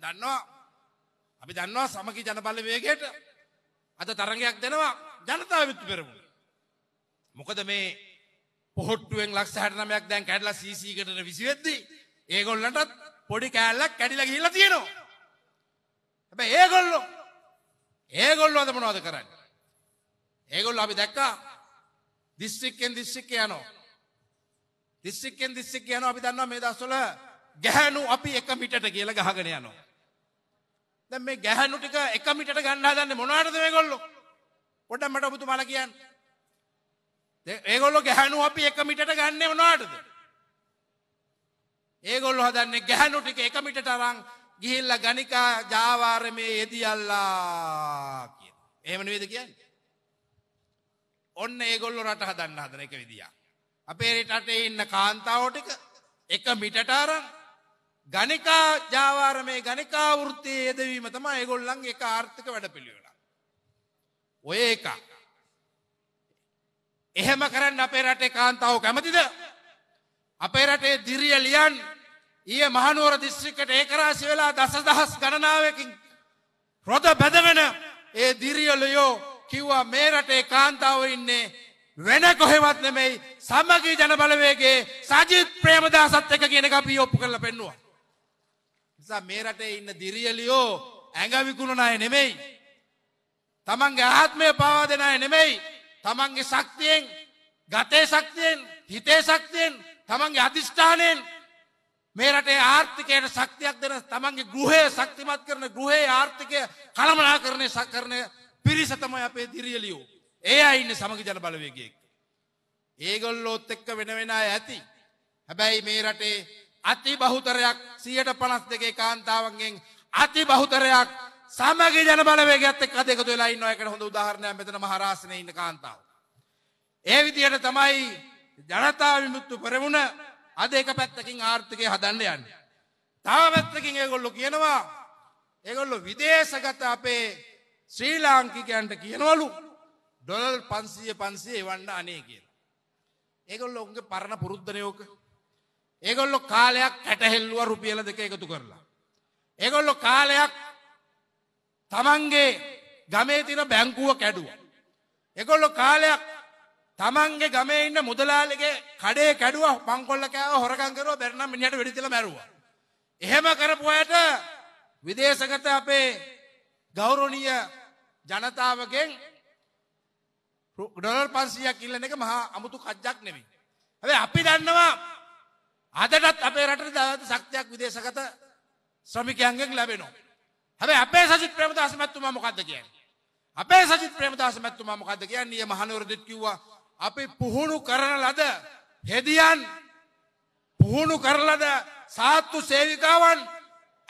දැන් දන්නවා අපි දන්නවා සමගි ජනබල වේගයට අද තරගයක් දෙනවා ජනතාව විත්තු පෙරමුණ. මොකද මේ පොහොට්ටුවෙන් ලක්ෂ 69ක් දැන් කැඩලා CC එකකට 20 වෙද්දී ඒගොල්ලන්ටත් පොඩි කෑල්ලක් කැඩිලා ගිහිල්ලා තියෙනවා. හැබැයි ඒගොල්ලෝ ඒගොල්ලෝ අද මොනවද කරන්නේ? ඒගොල්ලෝ අපි දැක්කා දිස්ත්‍රික්කෙන් දිස්ත්‍රික්කේ යනවා. දිස්ත්‍රික්කෙන් දිස්ත්‍රික්කේ යනවා අපි දන්නවා මේ දවස්වල ගැහැණු අපි එක මිටට කියලා ගහගෙන යනවා. දැන් මේ ගැහැණු ටික එක මිටට ගන්න හදන්නේ මොනවටද මේගොල්ලෝ? පොඩ්ඩක් මට ඔබතුමාලා කියන්න. දැන් මේගොල්ලෝ ගැහැණු අපි එක මිටට ගන්නෙ මොනවටද? ඒගොල්ලෝ හදන්නේ ගැහැණු ටික එක මිටට අරන් ගිහිල්ලා ගණිකා ජාවාරමේ යෙදියල්ලා කියන. එහෙම නෙවෙයිද කියන්නේ? ඔන්න ඒගොල්ලෝ රට හදන්න හදන එක විදියක්. අපේ රටේ ඉන්න කාන්තාවෝ ටික එක මිටට අරන් ගණිකා ජාවාරමේ ගණිකා වෘත්තියේ යෙදවීම තමයි ඒගොල්ලන්ගේ එක ආර්ථික වැඩපිළිවෙල. ඔය එක. එහෙම කරන්න අපේ රටේ කාන්තාවෝ කැමතිද? අපේ රටේ දිරිය ලියන් ඊයේ මහනුවර දිස්ත්‍රික්කයට ඒකරාශී වෙලා දසදහස් ගණනාවකින් රොද බැදගෙන ඒ දිරිය ලියෝ කිව්වා මේ රටේ කාන්තාවෝ ඉන්නේ වෙන කොහෙවත් නෙමෙයි සමගි ජන බලවේගයේ සජිත් ප්‍රේමදාසත් එක කියන එක අපි ඔප්පු කරලා පෙන්නුවා. නිසා මේ රටේ ඉන්න දිරියලියෝ ඇඟ විකුණන අය නෙමෙයි. තමන්ගේ ආත්මය පාවා දෙන අය නෙමෙයි. තමන්ගේ ශක්තියෙන්, ගතේ ශක්තියෙන්, හිතේ ශක්තියෙන්, තමන්ගේ අදිෂ්ඨානයෙන් මේ රටේ ආර්ථිකයට ශක්තියක් දෙන තමන්ගේ ගෘහය ශක්තිමත් කරන ගෘහයේ ආර්ථිකය කළමනාකරණය කරන පිරිස තමයි අපේ දිරියලියෝ. ඒ අය ඉන්නේ සමගි ජන බලවේගයේ. ඒගොල්ලෝත් එක්ක වෙන වෙන අය ඇති. හැබැයි මේ රටේ අති බහුතරයක් සියයට පනස් දෙකේ කාන්තාවන්ගෙන් අති බහුතරයක් සමග ජනබලවේගත් එක්ක දෙකතු වෙලා ඉන්නවා එකට හොඳ උදාහරණයක් මෙතන මහරාසනේ ඉන්න කාන්තාව. ඒ විදිහට තමයි ජනතා විමුක්ති පෙරමුණ අද එක පැත්තකින් ආර්ථිකය හදන්න යන්නේ. තව පැත්තකින් ඒගොල්ලෝ කියනවා ඒගොල්ලෝ විදේශගත අපේ ශ්‍රී ලාංකිකයන්ට කියනවලු ඩොලර් 500 500 එවන්න අනේ කියලා. ඒගොල්ලෝ උන්ගේ පරණ පුරුද්දනේ ඕක. ඒගොල්ලො කාලයක් ඇටහෙල්ලුව රුපියල දෙක එකතු කරලා. ඒගොල්ලො කාලයක් තමන්ගේ ගමේ තින බැංකුව කැඩුව. එකොල්ලො කාලයක් තමන්ගේ ගමේ ඉන්න මුදලාලගේ කඩේ කැඩුව පංකොල්ල කෑව හොරකංකර බැරනම් මිනිට වෙඩිතිල මැරුව. එහෙම කරපු අයට විදේශගත අපේ ගෞරෝණීය ජනතාවගෙන් ඩොලර් පන්සියක් ඉල්ලන එක මහා අමුතු කජ්ජක් නෙවෙයි. ඇ අපි දන්නවා අදටත් අපේ රට දවත සක්තියක් විදේශගත ශ්‍රමිකයන්ගෙන් ලැබෙනවා. හැබැයි අපේ සජිත් ප්‍රේමදාස මැතිතුමා මොකද්ද කියන්නේ? අපේ සජිත් ප්‍රේමදාස මැතිතුමා මොකද්ද කියන්නේ? මහනුවරදිත් කිව්වා අපි පුහුණු කරන ලද හෙදියන් පුහුණු කරලද සාත්තු සේවිකාවන්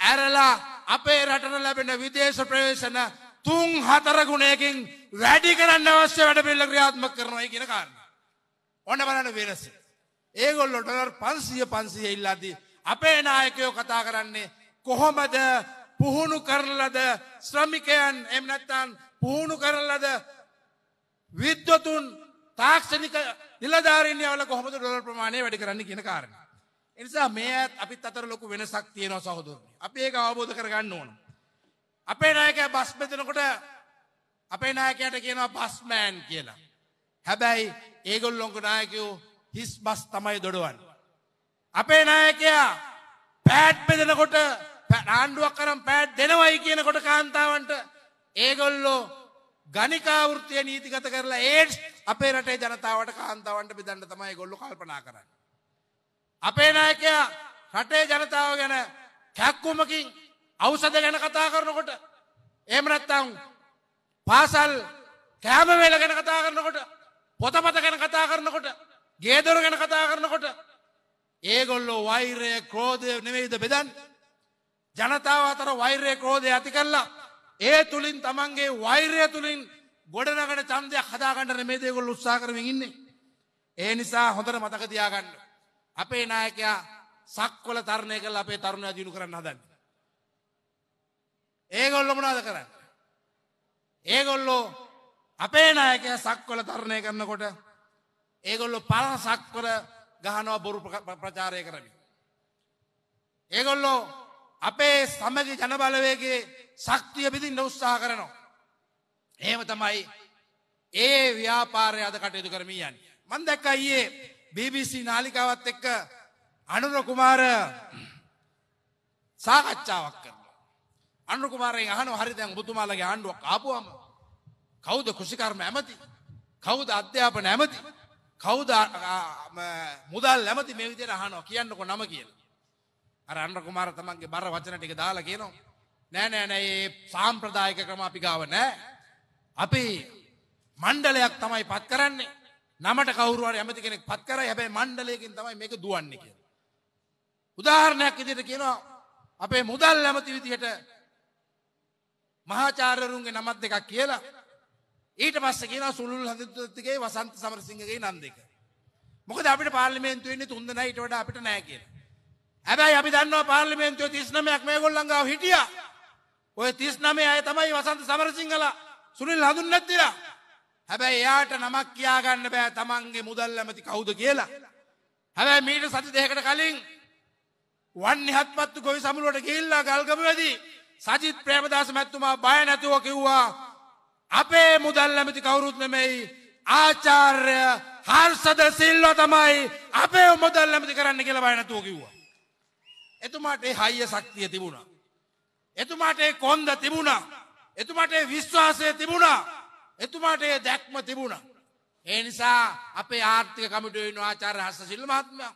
ඇරලා අපේ රටට ලැබෙන විදේශ ප්‍රවේශන තුන් හතර ගුණයකින් වැඩි කරන්න අවශ්‍ය වැඩ පිළිවෙල ක්‍රියාත්මක කරනවා කියන කාරණා. ඔන්න බලන්න වෙනස. ඒගොල්ලොට පන්සිය පන්සිය ඉල්ලාදී. අපේ නායකයෝ කතා කරන්නේ කොහොමද පුහුණු කරලද ශ්‍රමිකයන් එමනැත්තන් පුහුණු කරලද විද්වතුන් තාක්ෂණික නිලධාරණයවල කොහොමද ඩොලර් ප්‍රමාණය වැඩි කරන්න කියන කාරණ. එනිසා මේ ඇත් අපිත් අතර ලොකු වෙනසක් තියෙනවා සහෝදරනි. අපි ඒක අවබෝධ කරගන්න ඕන. අපේ නායකයා බස් බෙදනකොට අපේ නායකයාට කියනවා බස්මෑන් කියලා. හැබැයි ඒගොල්ලොන්ගේ නායකයෝ හිස් බස් තමයි දොඩුවන්. අපේ නායකයා පෑඩ් බෙදෙනකොට ආණ්ඩුවක් කරම් පෑඩ් දෙනවයි කියනකොට කාන්තාවන්ට ඒගොල්ලෝ ගණිකා වෘත්තිය නීතිගත කරලා ඒඩ්ස් අපේ රටේ ජනතාවට කාන්තාවන්ට බෙදන්න තමයි ඒගොල්ලෝ කල්පනා කරන්නේ. අපේ නායකයා රටේ ජනතාව ගැන කැක්කුමකින් ඖෂධ ගැන කතා කරනකොට එහෙම නැත්නම් පාසල් කෑම වේල ගැන කතා කරනකොට පොතපත ගැන කතා කරනකොට ගේදොර ගැන කතා කරනකොට ඒගොල්ලෝ වෛරය ක්‍රෝධය නෙවෙයිද බෙදන් ජනතාව අතර වෛරය ක්‍රෝධය ඇති කරලා ඒ තුළින් තමන්ගේ වෛරය තුළින් ගොඩනගට චන්දයක් හදාගන්නට මේ දේගොල් උත්සා කරමින් ඉන්නේ. ඒ නිසා හොඳට මතක තියාගන්න. අපේ නායකයා සක්වල තරණය කළ අපේ තරුණය දියුණු කරන්න හදන්න. ඒගොල්ලො මොනාද කරන්න. ඒගොල්ලෝ අපේ නායකයා සක්වල තරණය කරනකොට ඒගොල්ලො පලහසක්වර ගහනවා බොරු ප්‍රචාරය කරමින්. ඒගොල්ලෝ අපේ සමග ජනබලවේගේ ශක්තිය බිඳින් උත්සාහ කරනවා. එහෙම තමයි ඒ ව්‍යාපාරය අද කටයුතු කරමී යන්. මන් දැක්ක අයියේ BBC නාලිකාවත් එක්ක අනුරකුමාර සාකච්ඡාවක් කරනවා. අනුරකුමාරයෙන් අහනවා හරි දැන් ඔබතුමාලගේ ආණ්ඩුවක් ආපුවම කවුද කුසිකර්ම ඇමති? කවුද අධ්‍යාපන ඇමති? කවුද මුදල් ඇමති මේ විදිහට අහනවා කියන්නකෝ නම කියලා. අර අනුර කුමාර තමන්ගේ බර වචන ටික දාලා කියනවා. නෑ නෑ නෑ මේ සාම්ප්‍රදායික ක්‍රම අපි ගාව නෑ. අපි මණ්ඩලයක් තමයි පත් කරන්නේ. නමට කවුරු හරි ඇමති කෙනෙක් පත් කරයි. හැබැයි මණ්ඩලයකින් තමයි මේක දුවන්නේ කියලා. උදාහරණයක් විදිහට කියනවා අපේ මුදල් ඇමති විදිහට මහාචාර්යවරුන්ගේ නමත් දෙකක් කියලා ඊට පස්සේ කියනවා සුළුල් හඳුතුත්ගේ වසන්ත සමරසිංහගේ නම් දෙක. මොකද අපිට පාර්ලිමේන්තුව ඉන්නේ තුන්ද නෑ ඊට වඩා අපිට නෑ කියලා. හැබැයි අපි දන්නවා පාර්ලිමේන්තුව 39ක් මේගොල්ලන් ගාව හිටියා. ඔය 39 අය තමයි වසන්ත සමරසිංහලා සුනිල් හඳුන්වන්නත් දිලා. හැබැයි එයාට නමක් කියාගන්න බෑ තමන්ගේ මුදල් ඇමති කවුද කියලා. හැබැයි මීට සති දෙකකට කලින් වන්නිහත්පත්තු ගොවි සමුළුවට ගිහිල්ලා ගල්ගමුවේදී සජිත් ප්‍රේමදාස මැතිතුමා බය නැතුව කිව්වා අපේ මුදල් ඇමති කවුරුත් නෙමෙයි ආචාර්ය හර්ෂද සිල්වා තමයි අපේ මුදල් ඇමති කරන්න කියලා බය නැතුව කිව්වා. එතුමාට ඒ හයිය ශක්තිය තිබුණා. එතුමාට ඒ කොන්ද තිබුණා. එතුමාට ඒ විශ්වාසය තිබුණා. එතුමාට ඒ දැක්ම තිබුණා. ඒ නිසා අපේ ආර්ථික කමිටුවේ ඉන්න ආචාර්ය හර්ෂ සිල්වා මහත්මයා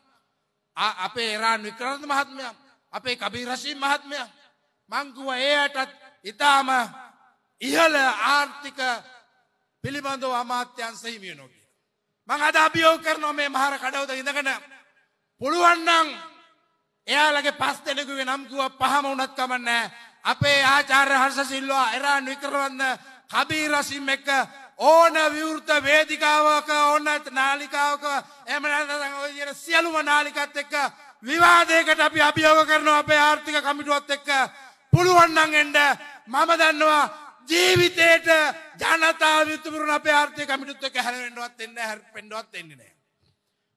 අපේ එරාන් වික්‍රමරත්න මහත්මයා අපේ කබීර් රෂීද් මහත්මයා මං කිව්වා ඒ අයටත් ඊටාම ඉහළ ආර්ථික පිළිබඳව අමාත්‍යංශ හිමි වෙනවා කියන. මම අද අභියෝග කරනවා මේ මහර කඩවුද ඉඳගෙන පුළුවන් නම් එයාලගේ පස් දෙනෙකුගේ නම් කිව්වා පහම වුණත් කමන්නේ අපේ ආචාර්ය හර්ෂ සිල්වා එරාන් වික්‍රමන්ද කබීර් රසීම් එක්ක ඕන විවෘත වේදිකාවක ඕන නාලිකාවක එහෙම නැත්නම් ඔය කියන සියලුම නාලිකත් එක්ක විවාදයකට අපි අභියෝග කරනවා අපේ ආර්ථික කමිටුවත් එක්ක පුළුවන් නම් එන්න මම දන්නවා ජීවිතයට ජනතා විතුරුණ අප ආර්ථය කමිටුත් එක හැරෙන්ඩුවත් එන්න හැ පෙන්ඩුවත් එන්නේ.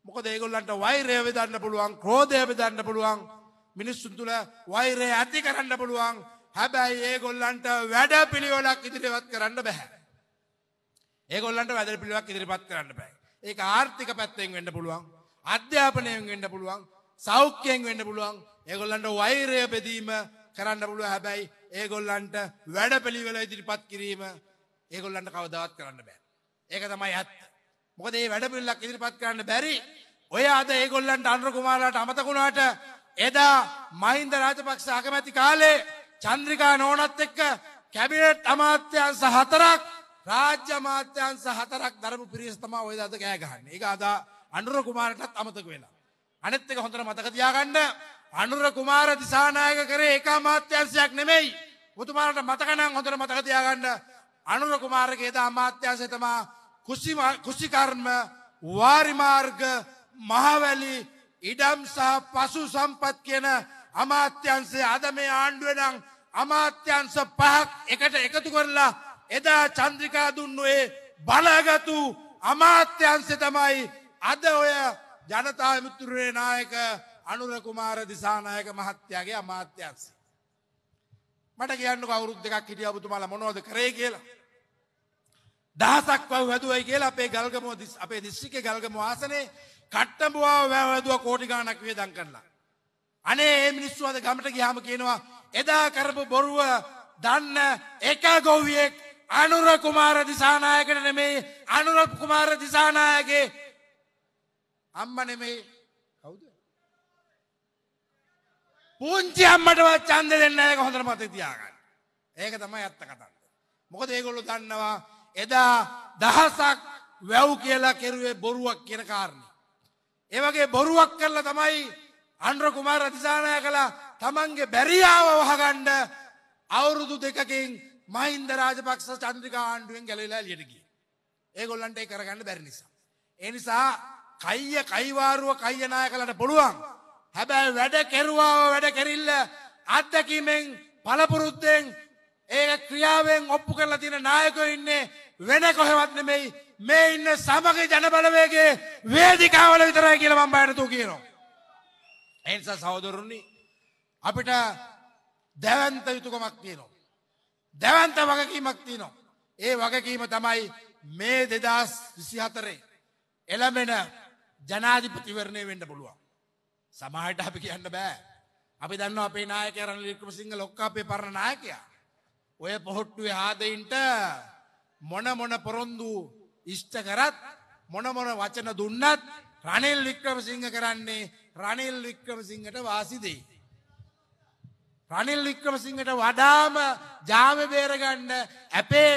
මොක දේගොල්ලන්ට වෛරය වෙදන්න පුළුවන් ක්‍රෝධය වෙදන්න පුළුවන් මිනිස්සුන් තුළ වෛරය ඇති කරන්න පුළුවන් හැබැයි ඒගොල්ලන්ට වැඩ පිළිවෙලක් ඉදිරිවත් කරන්න බැහැ. ඒගොල්ලන්ට වැද පිළිවක් ඉදිරිපත් කරන්න බෑ. ඒක ආර්ථික පැත්තෙන් වෙන්න පුළුවන් අධ්‍යාපනයෙන් වෙන්න පුළුවන් සෞඛ්‍යයෙන් වෙන්න පුළුවන් ඒගොල්ලන්ට වෛරය බෙදීම කරන්න පුළුව හැබැයි ඒගොල්ලන්ට වැඩ පිළිවෙල ඉදිරිපත් කිරීම ඒගොල්ලන්ට කවදාවත් කරන්න බෑ. ඒක තමයි ඇත්ත. මොකද මේ වැඩ පිළිවෙලක් ඉදිරිපත් කරන්න බැරි ඔය අද ඒගොල්ලන්ට අනුර කුමාරලාට අමතක වුණාට එදා මහින්ද රාජපක්ෂ අගමැති කාලේ චන්ද්‍රිකා නෝනත් එක්ක කැබිනට් අමාත්‍යංශ හතරක් රාජ්‍ය අමාත්‍යංශ හතරක් දරපු පිරිස තමයි ඔය දත කෑ ගහන්නේ. ඒක අද අනුර කුමාරටත් අමතක වෙලා. අනෙත් එක හොඳට මතක තියාගන්න අනුර කුමාර දිසානායක කරේ ඒක අමාත්‍යංශයක් නෙමෙයි. ඔබතුමාලට මතක නම් හොඳට මතක තියාගන්න අනුර කුමාරගේ දා අමාත්‍යංශය තමා කුසි කුසි කර්ම වාරි මාර්ග මහවැලි ඉඩම් සහ පසු සම්පත් කියන අමාත්‍යංශය අද මේ ආණ්ඩුවේ නම් අමාත්‍යංශ පහක් එකට එකතු කරලා එදා චන්ද්‍රිකා දුන්නුවේ බලගත්ු අමාත්‍යංශය තමයි අද ඔය ජනතා මිතුරේ නායක අනුර කුමාර දිසානායක මහත්තයාගේ අමාත්‍යංශය. මට කියන්නකෝ අවුරුදු දෙකක් හිටියා ඔබතුමාලා මොනවද කරේ කියලා. දහසක් වව් වැදුවයි කියලා අපේ ගල්ගමුව අපේ දිස්ත්‍රික්කේ ගල්ගමුව ආසනේ කට්ටඹුවාව වැව වැදුවා කෝටි ගණනක් වියදම් කරලා. අනේ මේ මිනිස්සු අද ගමට ගියාම කියනවා එදා කරපු බොරුව දන්න එක ගොවියෙක් අනුර කුමාර දිසානායකට නෙමෙයි අනුර කුමාර දිසානායකගේ අම්ම නෙමෙයි පුංචි අම්මටවත් ඡන්ද දෙන්නේ නැහැ ඒක හොඳට මතක තියාගන්න. ඒක තමයි ඇත්ත කතාව. මොකද ඒගොල්ලෝ දන්නවා එදා දහසක් වැව් කියලා කෙරුවේ බොරුවක් කියන කාරණේ. ඒ වගේ බොරුවක් කරලා තමයි අනුර කුමාර අධිසානාය කළා තමන්ගේ බැරියාව වහගන්න අවුරුදු දෙකකින් මහින්ද රාජපක්ෂ චන්ද්‍රිකා ආණ්ඩුවෙන් ගැලවිලා එළියට ගියේ. ඒගොල්ලන්ට ඒක කරගන්න බැරි නිසා. ඒ නිසා කයිය කයිවාරුව කයිය නායකලට පුළුවන්. හැබැයි වැඩ කෙරුවාව වැඩ කෙරිල්ල අත්දැකීමෙන් පළපුරුද්දෙන් ඒක ක්‍රියාවෙන් ඔප්පු කරලා තියෙන නායකයෝ ඉන්නේ වෙන කොහෙවත් නෙමෙයි මේ ඉන්න සමග ජනබලවේගයේ වේදිකාවල විතරයි කියලා මම බයරතු කියනවා. ඒ නිසා සහෝදරුනි අපිට දැවන්ත යුතුයකමක් තියෙනවා. දැවන්ත වගකීමක් තියෙනවා. ඒ වගකීම තමයි මේ 2024 එළඹෙන ජනාධිපතිවරණය වෙන්න පුළුවන්. සමහරට අපි කියන්න බෑ. අපි දන්නවා අපේ නායකයා රනිල් වික්‍රමසිංහ ලොක්ක අපේ පරණ නායකයා. ඔය පොහොට්ටුවේ ආදයින්ට මොන මොන පොරොන්දු ඉෂ්ට කරත් මොන මොන වචන දුන්නත් රනිල් වික්‍රමසිංහ කරන්නේ රනිල් වික්‍රමසිංහට වාසි දෙයි. රනිල් වික්‍රමසිංහට වඩාම ජාම බේරගන්න අපේ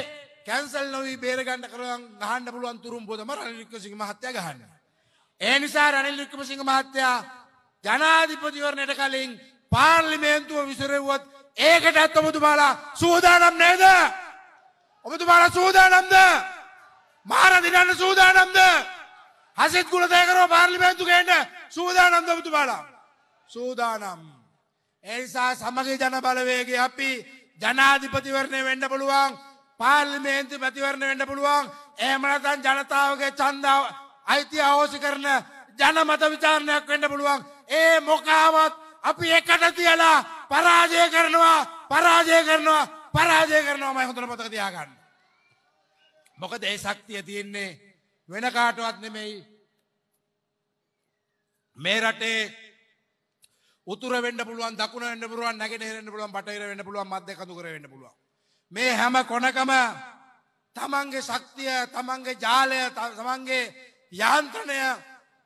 කැන්සල් නොවී බේරගන්න කරන ගහන්න පුළුවන් තුරුම්බෝදම රනිල් වික්‍රමසිංහ මහත්තයා ගහන්න. ඒ නිසා රනිල් වික්‍රමසිංහ මහත්තයා ජනාධිපතිවරණයට කලින් පාර්ලිමේන්තුව විසිරෙව්වොත් ඒකට ඇත්ත ඔබතුමාලා සූදානම් නේද? ඔබතුමාලා සූදානම්ද? මාර දිනන්න සූදානම්ද? හසිත් කුලදේකරව පාර්ලිමේන්තු ගේන්න සූදානම්ද ඔබතුමාලා? සූදානම්. ඒ නිසා සමගි ජන බලවේගය අපි ජනාධිපතිවරණය වෙන්න පුළුවන් පාර්ලිමේන්තු ප්‍රතිවරණය වෙන්න පුළුවන් එහෙම නැත්නම් ජනතාවගේ ඡන්ද අයිතිය අවශ්‍ය කරන ජනමත විචාරණයක් වෙන්න පුළුවන් ඒ මොකාවත් අපි එකට තියලා පරාජය කරනවා පරාජය කරනවා පරාජය කරනවා මම හොඳට මතක තියාගන්න. මොකද ඒ ශක්තිය තියෙන්නේ වෙන කාටවත් නෙමෙයි. මේ රටේ උතුර වෙන්න පුළුවන් දකුණ වෙන්න පුළුවන් නැගෙනහිර වෙන්න පුළුවන් බටහිර වෙන්න පුළුවන් මධ්‍ය කඳුකර වෙන්න පුළුවන්. මේ හැම කොනකම තමන්ගේ ශක්තිය තමන්ගේ ජාලය තමන්ගේ යාන්ත්‍රණය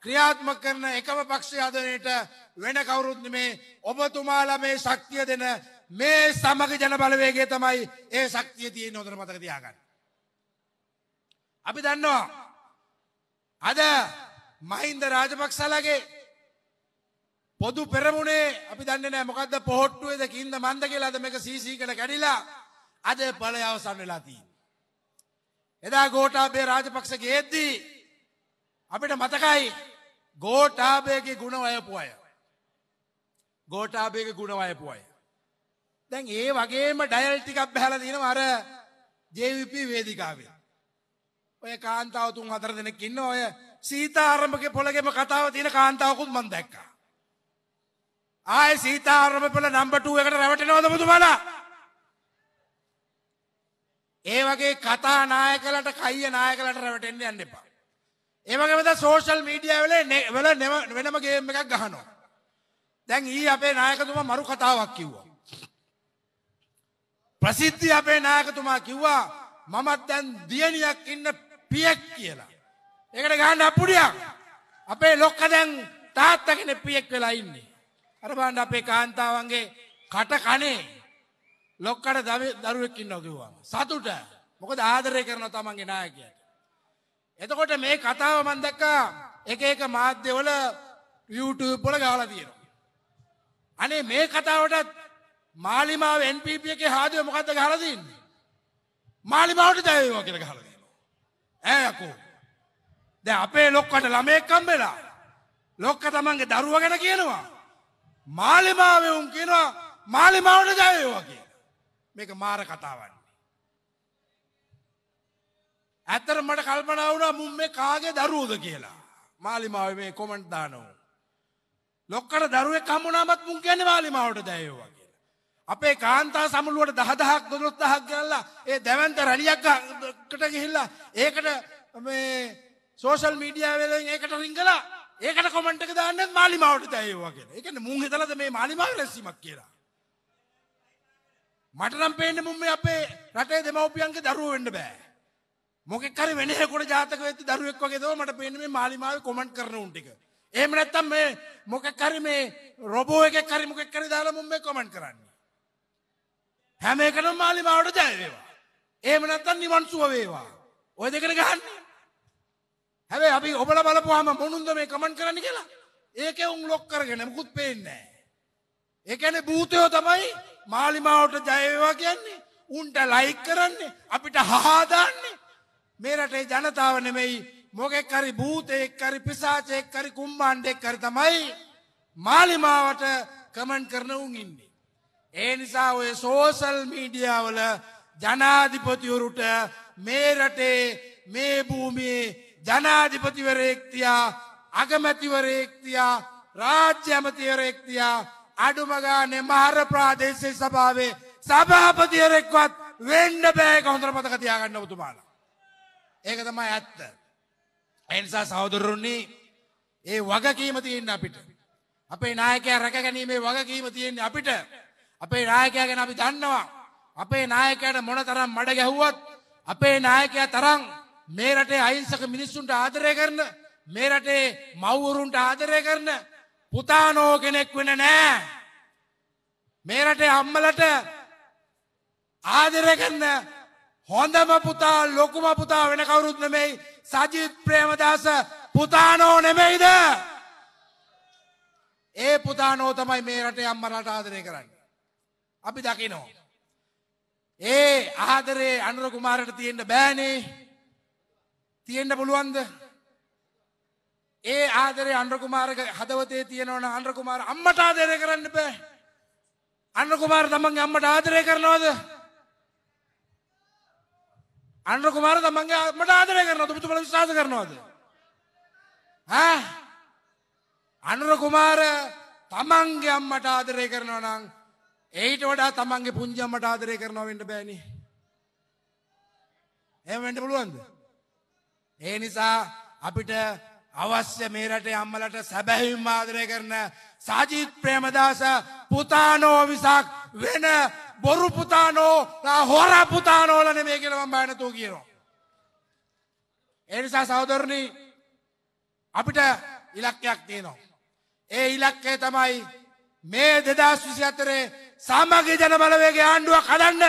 ක්‍රියාත්මක කරන එකම පක්ෂය ආදරණයට වෙන කවුරුත් නෙමේ ඔබතුමාලා මේ ශක්තිය දෙන මේ සමග ජන බලවේගය තමයි ඒ ශක්තිය තියෙන්නේ හොඳට මතක තියාගන්න. අපි දන්නවා අද මහින්ද රාජපක්ෂලාගේ පොදු පෙරමුණේ අපි දන්නේ නැහැ මොකද්ද පොහොට්ටුවේද කින්ද මන්ද කියලා අද මේක සීසී කියලා කැඩිලා අද ඵලය අවසන් වෙලා තියෙනවා. එදා ගෝඨාභය රාජපක්ෂ ගියේදී අපිට මතකයි ගෝටාබයගේ ගුණ වයපු අය. ගෝටාබයක ගුණ වයපු අය. දැන් ඒ වගේම ඩයල් ටිකක් බැහලා තියෙනවා අර JVP වේදිකාවේ. ඔය කාන්තාව තුන් හතර දෙනෙක් ඉන්න ඔය සීතාරම්භකේ පොළගෙම කතාව තියෙන කාන්තාවකුත් මම දැක්කා. ආයේ සීතාරම්භ පොළ නම්බර් 2 එකට රැවටෙනවද මුතුමලා? ඒ වගේ කතා නායකලට කයිය නායකලට රැවටෙන්න යන්න එපා. ඒමගේමද සෝෂල් මීඩිය වල වෙල වෙනම ගේම් එකක් ගහනවා. දැන් ඊ අපේ නායකතුමා මරු කතාවක් කිව්වා. ප්‍රසිද්ධි අපේ නායකතුමා කිව්වා මමත් දැන් දියණියක් ඉන්න පියෙක් කියලා. ඒකට ගහන්න අපුඩියක්. අපේ ලොක්ක දැන් තාත්තා කෙනෙක් පියෙක් වෙලා ඉන්නේ. අර බලන්න අපේ කාන්තාවන්ගේ කට කනේ ලොක්කට දරුවෙක් ඉන්නවා කිව්වම සතුට. මොකද ආදරය කරනවා තමන්ගේ නායකයා. එතකොට මේ කතාව මම දැක්කා එක එක මාධ්‍යවල YouTube වල ගහලා තියෙනවා. අනේ මේ කතාවටත් මාලිමාව NPP එකේ හාදුව මොකද්ද ගහලා තින්නේ? මාලිමාවට දැවෙනවා කියලා ගහලා තියෙනවා. ඈ යකෝ. දැන් අපේ ලොක්කට ළමයෙක් හම්බෙලා ලොක්ක තමන්ගේ දරුවා ගැන කියනවා. මාලිමාවෙ උන් කියනවා මාලිමාවට දැවෙනවා කියලා. මේක මාර කතාවක්. ඇත්තට මට කල්පනා වුණා මුන් මේ කාගේ දරුවෝද කියලා. මාලිමාවේ මේ කොමන්ට් දානවා. ලොක්කට දරුවෙක් හම්බුනාමත් මුන් කියන්නේ මාලිමාවට දැයෝවා කියලා. අපේ කාන්තා සමුළුවට 10000ක් 12000ක් ගනලා ඒ දැවැන්ත රැලියක්කට ගිහිල්ලා ඒකට මේ සෝෂල් මීඩියා වලින් ඒකට රිංගලා ඒකට කොමෙන්ට් එක දාන්නත් මාලිමාවට දැයෝවා කියලා. ඒ කියන්නේ මුන් හිතලාද මේ මාලිමාව රැස්වීමක් කියලා. මට නම් පේන්නේ මුන් මේ අපේ රටේ දෙමව්පියන්ගේ දරුවෝ වෙන්න බෑ. මොකෙක්කරි වෙනකොට ජාතක වෙච්ච දරුවෙක් වගේ දව මට පේන්නේ මේ මාලිමාවේ කොමන්ට් කරන උන් ටික. එහෙම නැත්තම් මේ මොකෙක්කරි මේ රොබෝ එකෙක් හරි මොකෙක් හරි දාලා මම මේ කොමන්ට් කරන්නේ. හැම එකනම මාලිමාවට ජය වේවා. එහෙම නැත්තම් නිවන් සුව වේවා. ඔය දෙකන ගහන්නේ. හැබැයි අපි ඔබලා බලපුවාම මොනුන්ද මේ කමන්ට් කරන්න කියලා? ඒකේ උන් ලොක් කරගෙන මුකුත් පේන්නේ නැහැ. ඒ කියන්නේ භූතයෝ තමයි මාලිමාවට ජය වේවා කියන්නේ. උන්ට ලයික් කරන්නේ අපිට හහා දාන්නේ මේ රටේ ජනතාව නෙමෙයි මොකෙක් හරි භූතයෙක් හරි පිසාචෙක් හරි කුම්බාණ්ඩෙක් හරි තමයි මාලිමාවට කමෙන්ට් කරන උන් ඉන්නේ. ඒ නිසා ඔය සෝෂල් මීඩියා වල ජනාධිපතිවරුට මේ රටේ මේ භූමියේ ජනාධිපතිවරයෙක් තියා අගමැතිවරයෙක් තියා රාජ්‍ය ඇමතිවරයෙක් තියා අඩුම ගානේ මහර ප්‍රාදේශීය සභාවේ සභාපතිවරයෙක්වත් වෙන්න බෑ ඒක හොඳට මතක තියාගන්න ඔබතුමාලා ඒක තමයි ඇත්ත. ඒ නිසා සහෝදරරුනි ඒ වගකීම තියෙන අපිට. අපේ නායකයා රැකගැනීමේ වගකීම තියෙන්නේ අපිට. අපේ නායකයා ගැන අපි දන්නවා. අපේ නායකයාට මොනතරම් මඩ ගැහුවත් අපේ නායකයා තරම් මේ රටේ අහිංසක මිනිස්සුන්ට ආදරය කරන මේ රටේ මව්වරුන්ට ආදරය කරන පුතානෝ කෙනෙක් වෙන නෑ. මේ රටේ අම්මලට ආදරය කරන හොඳම පුතා ලොකුම පුතා වෙන කවුරුත් නෙමෙයි සජිත් ප්‍රේමදාස පුතානෝ නෙමෙයිද? ඒ පුතානෝ තමයි මේ රටේ අම්මලාට ආදරය කරන්නේ. අපි දකිනවා. ඒ ආදරේ අනුර කුමාරට තියෙන්න බෑනේ. තියෙන්න පුළුවන්ද? ඒ ආදරේ අනුර කුමාරගේ හදවතේ තියෙනවනම් අනුර කුමාර අම්මට ආදරය කරන්න බෑ. අනුර කුමාර තමන්ගේ අම්මට ආදරය කරනවද? අනුර කුමාරද මගේ මට ආදරය කරනවද ඔබතුමලා විශ්වාස කරනවද ඈ අනුර කුමාර තමන්ගේ අම්මට ආදරය කරනවා නම් ඊට වඩා තමන්ගේ පුංචි අම්මට ආදරය කරනවා වෙන්න බෑනේ එහෙම වෙන්න පුළුවන්ද ඒ නිසා අපිට අවශ්‍ය මේ රටේ අම්මලට සැබැවින්ම ආදරය කරන සජිත් ප්‍රේමදාස පුතානෝ විසක් වෙන බොරු පුතානෝ හොර පුතානෝල නෙමෙයි කියලා මම බය නැතුව කියනවා. ඒ නිසා සහෝදරනි අපිට ඉලක්කයක් තියෙනවා. ඒ ඉලක්කය තමයි මේ 2024 සමගි ජන බලවේගයේ ආණ්ඩුවක් හදන්න.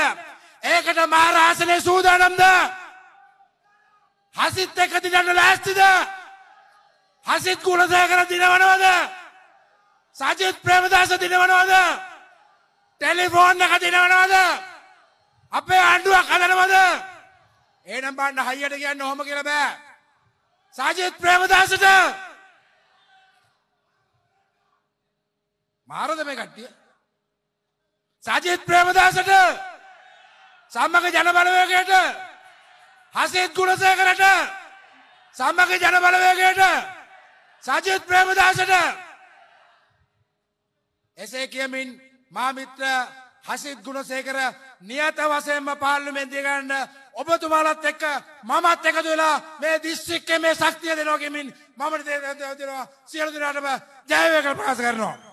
ඒකට මහා ආසනේ සූදානම්ද? හසිත එක දිනන්න ලෑස්තිද? හසිත් ගුණසේකර දිනවනවද? සජිත් ප්‍රේමදාස දිනවනවද? ටෙලිෆෝන් එක දිනවනවද? අපේ ආණ්ඩුවක් හදනවද? එහෙනම් බණ්ඩ හයියට කියන්න ඕම කියලා බෑ. සජිත් ප්‍රේමදාසට මාරද මේ කට්ටිය? සජිත් ප්‍රේමදාසට සම්මග ජනබලවේගයට හසිත් ගුණසේකරට සම්මග ජනබලවේගයට සජිත් ප්‍රේමදාසට එසේ කියමින් මාමිත්‍ර හසිත් ගුණසේකර නියත වසයෙන්ම පාර්ලිමේන්තිය ගන්න ඔබතුමාලත් එක්ක මමත් එකතු වෙලා මේ දිස්ත්‍රික්කයේ මේ ශක්තිය දෙනවා කියමින් මම දෙනවා සියලු දෙනාටම ජයවේග ප්‍රකාශ කරනවා